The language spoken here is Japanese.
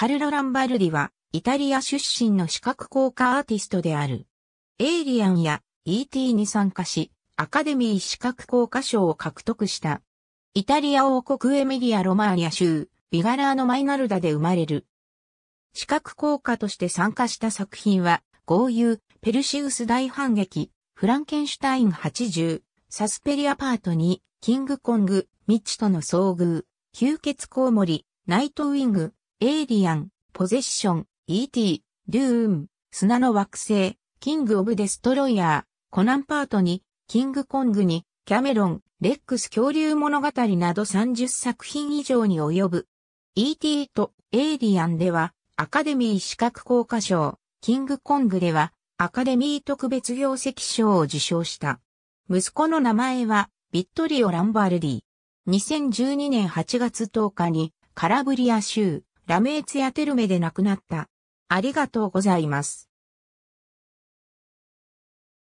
カルロ・ランバルディは、イタリア出身の視覚効果アーティストである。エイリアンや E.T. に参加し、アカデミー視覚効果賞を獲得した。イタリア王国エミリア・ロマーニャ州、ビガラーノ・マイナルダで生まれる。視覚効果として参加した作品は、豪遊、ペルシウス大反撃、フランケンシュタイン80、サスペリアパート2、キングコング、ミッチとの遭遇、吸血コウモリ、ナイトウィング、エイリアン、ポゼッション、E.T., ドゥーン、砂の惑星、キング・オブ・デストロイヤー、コナンパートに、キング・コングに、キャメロン、レックス恐竜物語など30作品以上に及ぶ。E.T. とエイリアンでは、アカデミー資格効果賞、キング・コングでは、アカデミー特別業績賞を受賞した。息子の名前は、ビットリオ・ランバルディ。2012年8月10日に、カラブリア州、ラメーツやテルメで亡くなった。ありがとうございます。